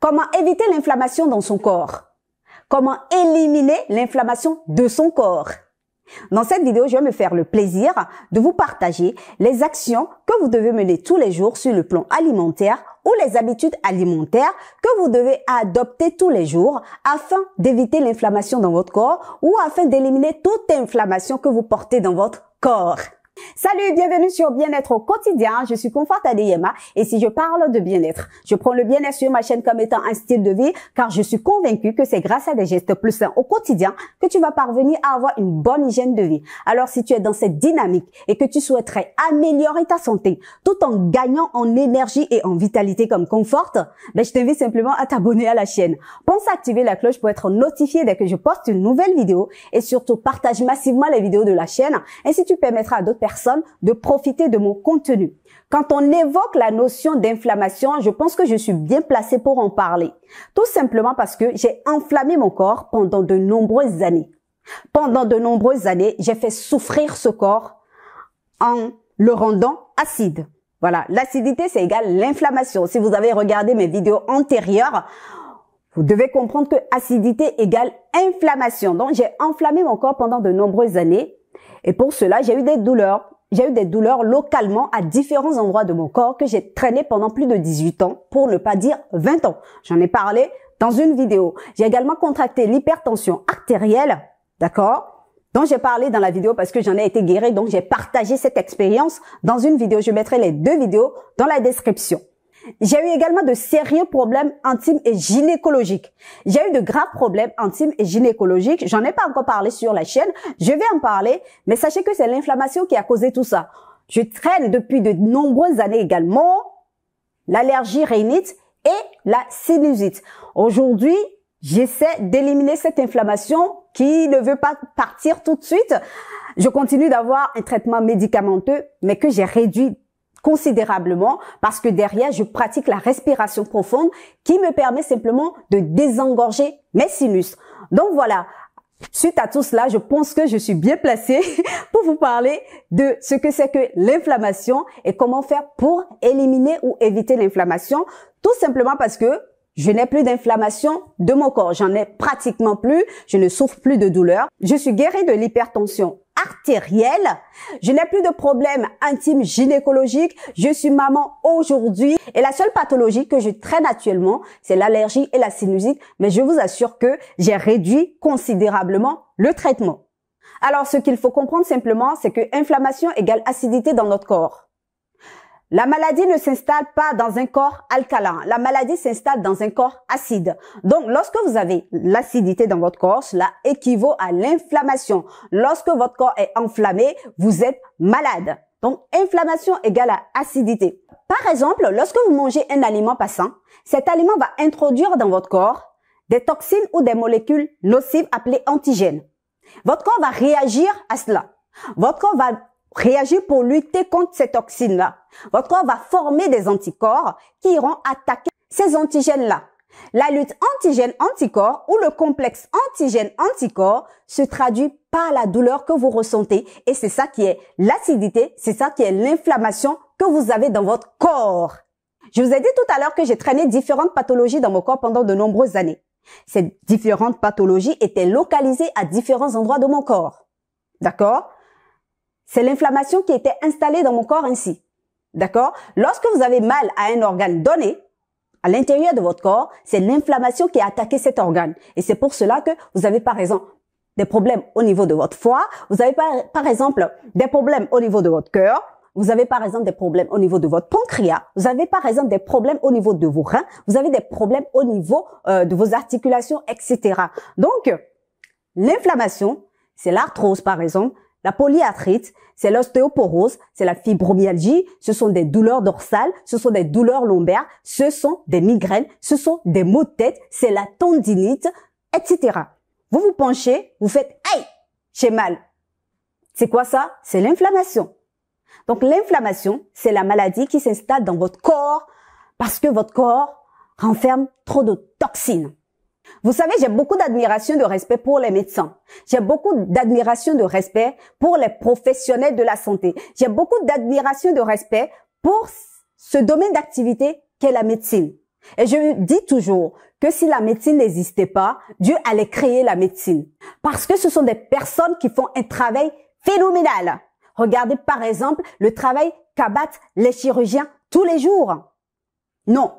Comment éviter l'inflammation dans son corps Comment éliminer l'inflammation de son corps Dans cette vidéo, je vais me faire le plaisir de vous partager les actions que vous devez mener tous les jours sur le plan alimentaire ou les habitudes alimentaires que vous devez adopter tous les jours afin d'éviter l'inflammation dans votre corps ou afin d'éliminer toute inflammation que vous portez dans votre corps. Salut, et bienvenue sur Bien-être au quotidien. Je suis Confort Adeyema et si je parle de bien-être, je prends le bien-être sur ma chaîne comme étant un style de vie car je suis convaincue que c'est grâce à des gestes plus sains au quotidien que tu vas parvenir à avoir une bonne hygiène de vie. Alors si tu es dans cette dynamique et que tu souhaiterais améliorer ta santé tout en gagnant en énergie et en vitalité comme Confort, ben, je t'invite simplement à t'abonner à la chaîne. Pense à activer la cloche pour être notifié dès que je poste une nouvelle vidéo et surtout partage massivement les vidéos de la chaîne ainsi tu permettras à d'autres personnes de profiter de mon contenu. Quand on évoque la notion d'inflammation, je pense que je suis bien placée pour en parler. Tout simplement parce que j'ai enflammé mon corps pendant de nombreuses années. Pendant de nombreuses années, j'ai fait souffrir ce corps en le rendant acide. Voilà, l'acidité, c'est égal l'inflammation. Si vous avez regardé mes vidéos antérieures, vous devez comprendre que acidité égale inflammation. Donc, j'ai enflammé mon corps pendant de nombreuses années et pour cela, j'ai eu des douleurs. J'ai eu des douleurs localement à différents endroits de mon corps que j'ai traîné pendant plus de 18 ans, pour ne pas dire 20 ans. J'en ai parlé dans une vidéo. J'ai également contracté l'hypertension artérielle, d'accord dont j'ai parlé dans la vidéo parce que j'en ai été guérie, donc j'ai partagé cette expérience dans une vidéo. Je mettrai les deux vidéos dans la description. J'ai eu également de sérieux problèmes intimes et gynécologiques. J'ai eu de graves problèmes intimes et gynécologiques. J'en ai pas encore parlé sur la chaîne. Je vais en parler, mais sachez que c'est l'inflammation qui a causé tout ça. Je traîne depuis de nombreuses années également l'allergie rhinite et la sinusite. Aujourd'hui, j'essaie d'éliminer cette inflammation qui ne veut pas partir tout de suite. Je continue d'avoir un traitement médicamenteux, mais que j'ai réduit considérablement parce que derrière, je pratique la respiration profonde qui me permet simplement de désengorger mes sinus. Donc voilà. Suite à tout cela, je pense que je suis bien placée pour vous parler de ce que c'est que l'inflammation et comment faire pour éliminer ou éviter l'inflammation. Tout simplement parce que je n'ai plus d'inflammation de mon corps. J'en ai pratiquement plus. Je ne souffre plus de douleur. Je suis guérie de l'hypertension artérielle. Je n'ai plus de problèmes intimes gynécologiques, Je suis maman aujourd'hui. Et la seule pathologie que je traîne actuellement, c'est l'allergie et la sinusite. Mais je vous assure que j'ai réduit considérablement le traitement. Alors, ce qu'il faut comprendre simplement, c'est que inflammation égale acidité dans notre corps. La maladie ne s'installe pas dans un corps alcalin. La maladie s'installe dans un corps acide. Donc, lorsque vous avez l'acidité dans votre corps, cela équivaut à l'inflammation. Lorsque votre corps est enflammé, vous êtes malade. Donc, inflammation égale à acidité. Par exemple, lorsque vous mangez un aliment passant, cet aliment va introduire dans votre corps des toxines ou des molécules nocives appelées antigènes. Votre corps va réagir à cela. Votre corps va réagir pour lutter contre ces toxines-là. Votre corps va former des anticorps qui iront attaquer ces antigènes-là. La lutte antigène-anticorps ou le complexe antigène-anticorps se traduit par la douleur que vous ressentez et c'est ça qui est l'acidité, c'est ça qui est l'inflammation que vous avez dans votre corps. Je vous ai dit tout à l'heure que j'ai traîné différentes pathologies dans mon corps pendant de nombreuses années. Ces différentes pathologies étaient localisées à différents endroits de mon corps. D'accord c'est l'inflammation qui était installée dans mon corps ainsi. D'accord Lorsque vous avez mal à un organe donné, à l'intérieur de votre corps, c'est l'inflammation qui a attaqué cet organe. Et c'est pour cela que vous avez par exemple des problèmes au niveau de votre foie, vous avez par, exemple des problèmes au niveau de votre cœur, vous avez par exemple des problèmes au niveau de votre pancréas, vous avez par exemple des problèmes au niveau de vos reins, vous avez des problèmes au niveau euh, de vos articulations, etc. Donc, l'inflammation, c'est l'arthrose par exemple, la polyarthrite, c'est l'ostéoporose, c'est la fibromyalgie, ce sont des douleurs dorsales, ce sont des douleurs lombaires, ce sont des migraines, ce sont des maux de tête, c'est la tendinite, etc. Vous vous penchez, vous faites « Aïe, j'ai mal ». C'est quoi ça C'est l'inflammation. Donc l'inflammation, c'est la maladie qui s'installe dans votre corps parce que votre corps renferme trop de toxines. Vous savez, j'ai beaucoup d'admiration de respect pour les médecins. J'ai beaucoup d'admiration de respect pour les professionnels de la santé. J'ai beaucoup d'admiration de respect pour ce domaine d'activité qu'est la médecine. Et je dis toujours que si la médecine n'existait pas, Dieu allait créer la médecine. Parce que ce sont des personnes qui font un travail phénoménal. Regardez par exemple le travail qu'abattent les chirurgiens tous les jours. Non,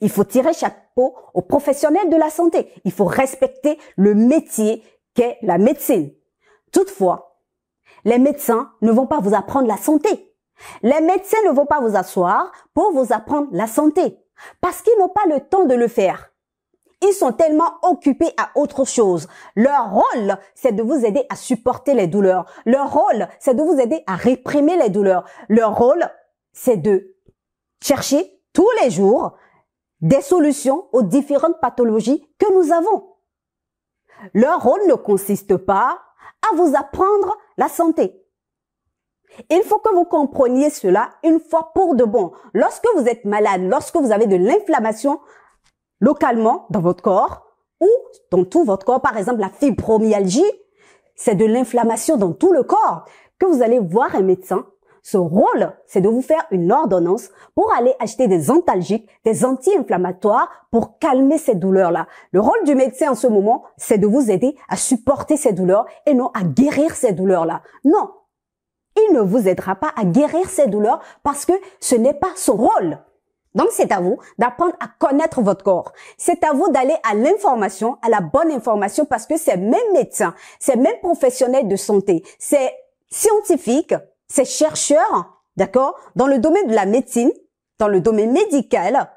il faut tirer chaque aux professionnels de la santé. Il faut respecter le métier qu'est la médecine. Toutefois, les médecins ne vont pas vous apprendre la santé. Les médecins ne vont pas vous asseoir pour vous apprendre la santé parce qu'ils n'ont pas le temps de le faire. Ils sont tellement occupés à autre chose. Leur rôle, c'est de vous aider à supporter les douleurs. Leur rôle, c'est de vous aider à réprimer les douleurs. Leur rôle, c'est de chercher tous les jours des solutions aux différentes pathologies que nous avons. Leur rôle ne consiste pas à vous apprendre la santé. Il faut que vous compreniez cela une fois pour de bon. Lorsque vous êtes malade, lorsque vous avez de l'inflammation localement dans votre corps ou dans tout votre corps, par exemple la fibromyalgie, c'est de l'inflammation dans tout le corps, que vous allez voir un médecin ce rôle, c'est de vous faire une ordonnance pour aller acheter des antalgiques, des anti-inflammatoires pour calmer ces douleurs-là. Le rôle du médecin en ce moment, c'est de vous aider à supporter ces douleurs et non à guérir ces douleurs-là. Non, il ne vous aidera pas à guérir ces douleurs parce que ce n'est pas son rôle. Donc c'est à vous d'apprendre à connaître votre corps. C'est à vous d'aller à l'information, à la bonne information parce que ces mêmes médecins, ces mêmes professionnels de santé, ces scientifiques ces chercheurs, d'accord, dans le domaine de la médecine, dans le domaine médical,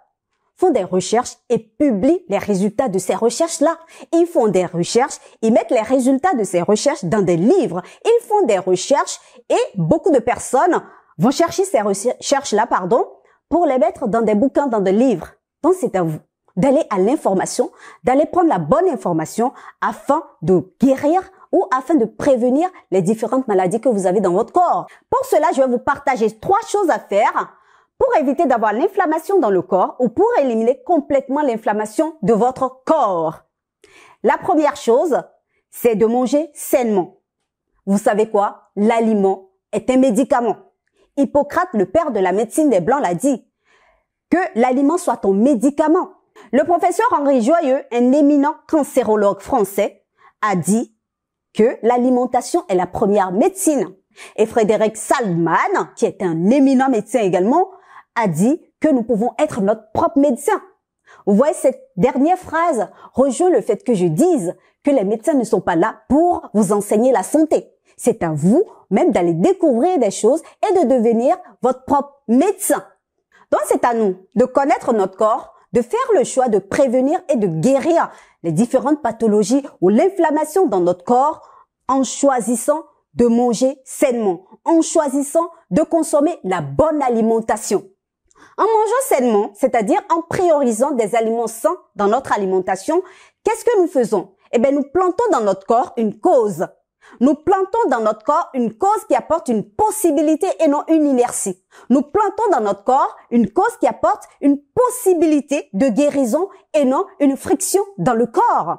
font des recherches et publient les résultats de ces recherches-là. Ils font des recherches, ils mettent les résultats de ces recherches dans des livres. Ils font des recherches et beaucoup de personnes vont chercher ces recherches-là, pardon, pour les mettre dans des bouquins, dans des livres. Donc c'est à vous d'aller à l'information, d'aller prendre la bonne information afin de guérir ou afin de prévenir les différentes maladies que vous avez dans votre corps. Pour cela, je vais vous partager trois choses à faire pour éviter d'avoir l'inflammation dans le corps ou pour éliminer complètement l'inflammation de votre corps. La première chose, c'est de manger sainement. Vous savez quoi L'aliment est un médicament. Hippocrate, le père de la médecine des Blancs, l'a dit. Que l'aliment soit ton médicament. Le professeur Henri Joyeux, un éminent cancérologue français, a dit que l'alimentation est la première médecine. Et Frédéric Salman, qui est un éminent médecin également, a dit que nous pouvons être notre propre médecin. Vous voyez, cette dernière phrase rejoue le fait que je dise que les médecins ne sont pas là pour vous enseigner la santé. C'est à vous même d'aller découvrir des choses et de devenir votre propre médecin. Donc c'est à nous de connaître notre corps, de faire le choix de prévenir et de guérir les différentes pathologies ou l'inflammation dans notre corps en choisissant de manger sainement, en choisissant de consommer la bonne alimentation. En mangeant sainement, c'est-à-dire en priorisant des aliments sains dans notre alimentation, qu'est-ce que nous faisons Eh bien, nous plantons dans notre corps une cause nous plantons dans notre corps une cause qui apporte une possibilité et non une inertie. Nous plantons dans notre corps une cause qui apporte une possibilité de guérison et non une friction dans le corps.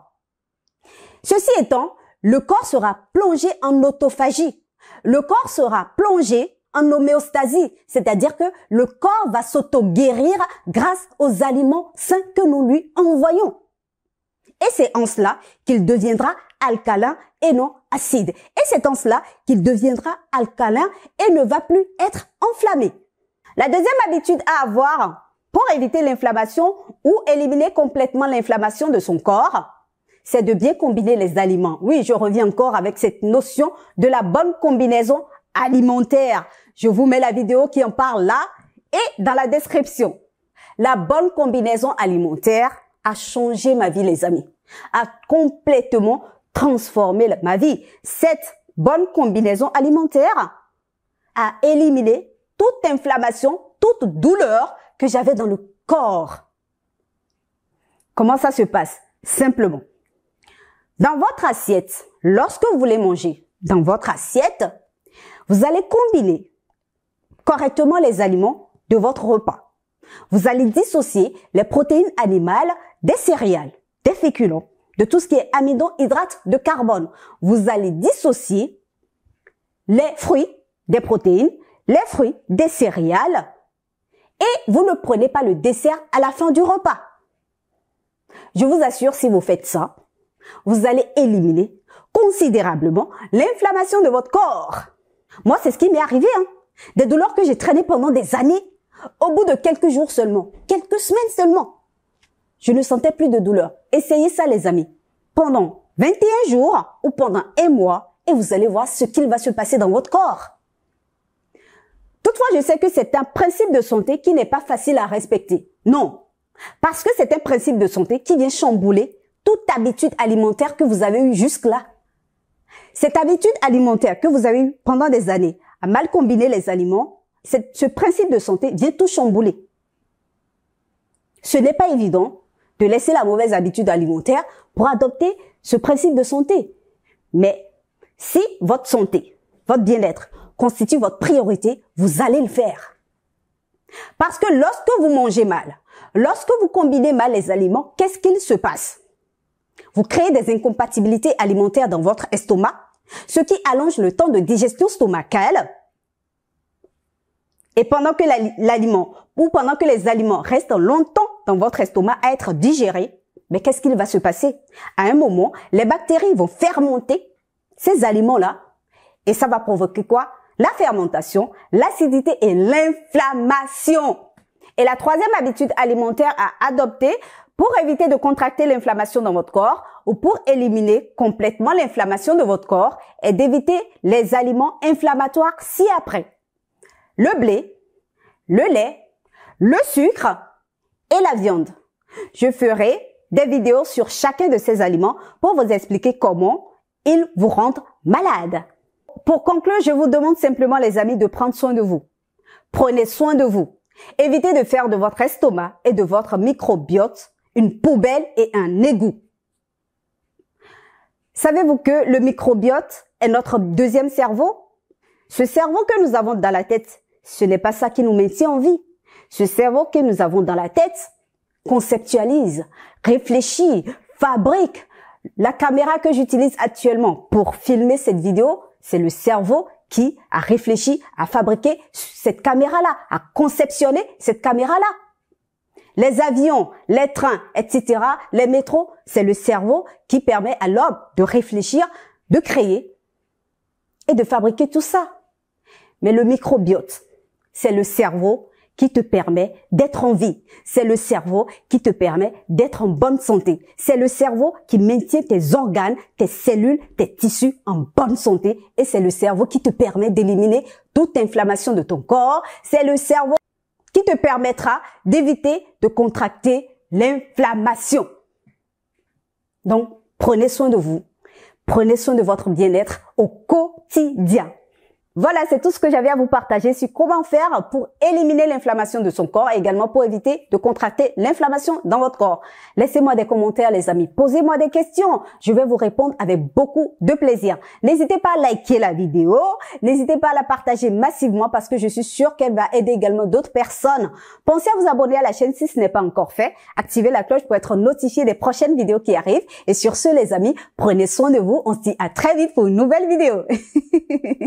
Ceci étant, le corps sera plongé en autophagie. Le corps sera plongé en homéostasie, c'est-à-dire que le corps va s'auto-guérir grâce aux aliments sains que nous lui envoyons. Et c'est en cela qu'il deviendra alcalin et non acide. Et c'est en cela qu'il deviendra alcalin et ne va plus être enflammé. La deuxième habitude à avoir pour éviter l'inflammation ou éliminer complètement l'inflammation de son corps, c'est de bien combiner les aliments. Oui, je reviens encore avec cette notion de la bonne combinaison alimentaire. Je vous mets la vidéo qui en parle là et dans la description. La bonne combinaison alimentaire a changé ma vie, les amis, a complètement transformé ma vie. Cette bonne combinaison alimentaire a éliminé toute inflammation, toute douleur que j'avais dans le corps. Comment ça se passe Simplement. Dans votre assiette, lorsque vous voulez manger, dans votre assiette, vous allez combiner correctement les aliments de votre repas. Vous allez dissocier les protéines animales des céréales, des féculents, de tout ce qui est amidon, hydrate de carbone. Vous allez dissocier les fruits des protéines, les fruits des céréales, et vous ne prenez pas le dessert à la fin du repas. Je vous assure, si vous faites ça, vous allez éliminer considérablement l'inflammation de votre corps. Moi, c'est ce qui m'est arrivé. Hein. Des douleurs que j'ai traînées pendant des années. Au bout de quelques jours seulement, quelques semaines seulement, je ne sentais plus de douleur. Essayez ça, les amis. Pendant 21 jours ou pendant un mois, et vous allez voir ce qu'il va se passer dans votre corps. Toutefois, je sais que c'est un principe de santé qui n'est pas facile à respecter. Non. Parce que c'est un principe de santé qui vient chambouler toute habitude alimentaire que vous avez eue jusque-là. Cette habitude alimentaire que vous avez eue pendant des années à mal combiner les aliments, ce principe de santé vient tout chambouler. Ce n'est pas évident de laisser la mauvaise habitude alimentaire pour adopter ce principe de santé. Mais si votre santé, votre bien-être constitue votre priorité, vous allez le faire. Parce que lorsque vous mangez mal, lorsque vous combinez mal les aliments, qu'est-ce qu'il se passe Vous créez des incompatibilités alimentaires dans votre estomac, ce qui allonge le temps de digestion stomacale et pendant que l'aliment ou pendant que les aliments restent longtemps dans votre estomac à être digérés, mais qu'est-ce qu'il va se passer À un moment, les bactéries vont fermenter ces aliments-là et ça va provoquer quoi La fermentation, l'acidité et l'inflammation. Et la troisième habitude alimentaire à adopter pour éviter de contracter l'inflammation dans votre corps ou pour éliminer complètement l'inflammation de votre corps est d'éviter les aliments inflammatoires ci après le blé, le lait, le sucre et la viande. Je ferai des vidéos sur chacun de ces aliments pour vous expliquer comment ils vous rendent malade. Pour conclure, je vous demande simplement, les amis, de prendre soin de vous. Prenez soin de vous. Évitez de faire de votre estomac et de votre microbiote une poubelle et un égout. Savez-vous que le microbiote est notre deuxième cerveau Ce cerveau que nous avons dans la tête ce n'est pas ça qui nous maintient en vie. Ce cerveau que nous avons dans la tête conceptualise, réfléchit, fabrique. La caméra que j'utilise actuellement pour filmer cette vidéo, c'est le cerveau qui a réfléchi, à fabriquer cette caméra-là, à conceptionner cette caméra-là. Les avions, les trains, etc., les métros, c'est le cerveau qui permet à l'homme de réfléchir, de créer et de fabriquer tout ça. Mais le microbiote, c'est le cerveau qui te permet d'être en vie. C'est le cerveau qui te permet d'être en bonne santé. C'est le cerveau qui maintient tes organes, tes cellules, tes tissus en bonne santé. Et c'est le cerveau qui te permet d'éliminer toute inflammation de ton corps. C'est le cerveau qui te permettra d'éviter de contracter l'inflammation. Donc, prenez soin de vous. Prenez soin de votre bien-être au quotidien. Voilà, c'est tout ce que j'avais à vous partager sur comment faire pour éliminer l'inflammation de son corps et également pour éviter de contracter l'inflammation dans votre corps. Laissez-moi des commentaires, les amis. Posez-moi des questions. Je vais vous répondre avec beaucoup de plaisir. N'hésitez pas à liker la vidéo. N'hésitez pas à la partager massivement parce que je suis sûre qu'elle va aider également d'autres personnes. Pensez à vous abonner à la chaîne si ce n'est pas encore fait. Activez la cloche pour être notifié des prochaines vidéos qui arrivent. Et sur ce, les amis, prenez soin de vous. On se dit à très vite pour une nouvelle vidéo.